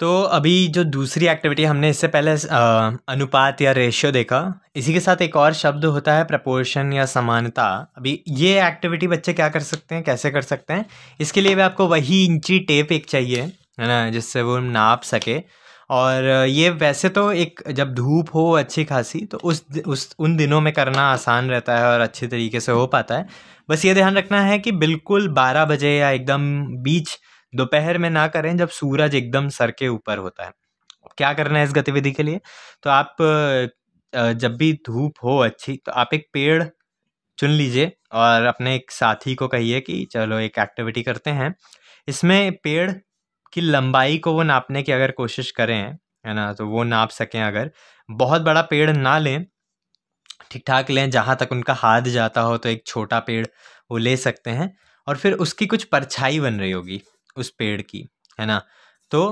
तो अभी जो दूसरी एक्टिविटी हमने इससे पहले आ, अनुपात या रेशियो देखा इसी के साथ एक और शब्द होता है प्रपोर्शन या समानता अभी ये एक्टिविटी बच्चे क्या कर सकते हैं कैसे कर सकते हैं इसके लिए भी आपको वही इंची टेप एक चाहिए है ना जिससे वो नाप सके और ये वैसे तो एक जब धूप हो अच्छी खासी तो उस उस उन दिनों में करना आसान रहता है और अच्छे तरीके से हो पाता है बस ये ध्यान रखना है कि बिल्कुल बारह बजे या एकदम बीच दोपहर में ना करें जब सूरज एकदम सर के ऊपर होता है क्या करना है इस गतिविधि के लिए तो आप जब भी धूप हो अच्छी तो आप एक पेड़ चुन लीजिए और अपने एक साथी को कहिए कि चलो एक एक्टिविटी करते हैं इसमें पेड़ की लंबाई को वो नापने की अगर कोशिश करें है ना तो वो नाप सकें अगर बहुत बड़ा पेड़ ना लें ठीक ठाक लें जहाँ तक उनका हाथ जाता हो तो एक छोटा पेड़ वो ले सकते हैं और फिर उसकी कुछ परछाई बन रही होगी उस पेड़ की है ना तो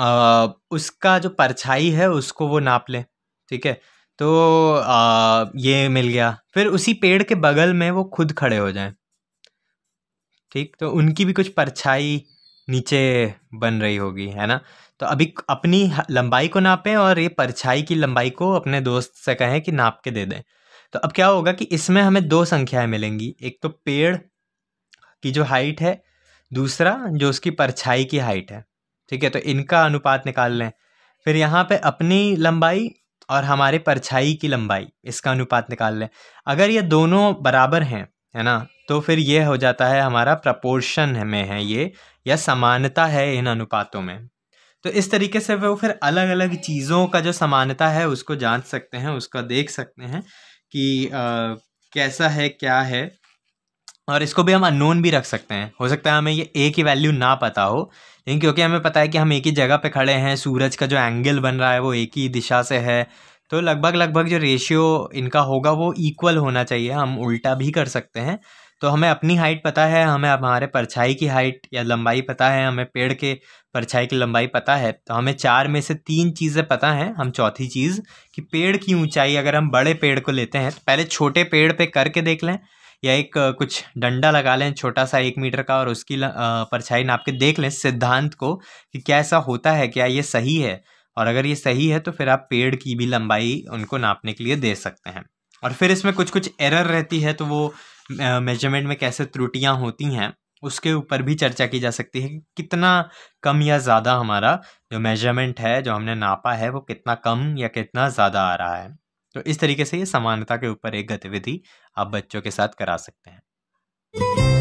आ, उसका जो परछाई है उसको वो नाप लें ठीक है तो आ, ये मिल गया फिर उसी पेड़ के बगल में वो खुद खड़े हो जाएं ठीक तो उनकी भी कुछ परछाई नीचे बन रही होगी है ना तो अभी अपनी लंबाई को नापें और ये परछाई की लंबाई को अपने दोस्त से कहें कि नाप के दे दें तो अब क्या होगा कि इसमें हमें दो संख्याएं मिलेंगी एक तो पेड़ की जो हाइट है दूसरा जो उसकी परछाई की हाइट है ठीक है तो इनका अनुपात निकाल लें फिर यहाँ पे अपनी लंबाई और हमारे परछाई की लंबाई इसका अनुपात निकाल लें अगर ये दोनों बराबर हैं है ना तो फिर ये हो जाता है हमारा प्रपोर्शन में है ये या समानता है इन अनुपातों में तो इस तरीके से वो फिर अलग अलग चीज़ों का जो समानता है उसको जांच सकते हैं उसका देख सकते हैं कि आ, कैसा है क्या है और इसको भी हम अननोन भी रख सकते हैं हो सकता है हमें ये ए की वैल्यू ना पता हो लेकिन क्योंकि हमें पता है कि हम एक ही जगह पे खड़े हैं सूरज का जो एंगल बन रहा है वो एक ही दिशा से है तो लगभग लगभग जो रेशियो इनका होगा वो इक्वल होना चाहिए हम उल्टा भी कर सकते हैं तो हमें अपनी हाइट पता है हमें हमारे परछाई की हाइट या लंबाई पता है हमें पेड़ के परछाई की लंबाई पता है तो हमें चार में से तीन चीज़ें पता हैं हम चौथी चीज़ कि पेड़ की ऊंचाई अगर हम बड़े पेड़ को लेते हैं तो पहले छोटे पेड़ पे करके देख लें या एक कुछ डंडा लगा लें छोटा सा एक मीटर का और उसकी परछाई नाप के देख लें सिद्धांत को कि क्या ऐसा होता है क्या ये सही है और अगर ये सही है तो फिर आप पेड़ की भी लंबाई उनको नापने के लिए दे सकते हैं और फिर इसमें कुछ कुछ एरर रहती है तो वो मेजरमेंट में कैसे त्रुटियाँ होती हैं उसके ऊपर भी चर्चा की जा सकती है कि कितना कम या ज़्यादा हमारा जो मेजरमेंट है जो हमने नापा है वो कितना कम या कितना ज़्यादा आ रहा है तो इस तरीके से ये समानता के ऊपर एक गतिविधि आप बच्चों के साथ करा सकते हैं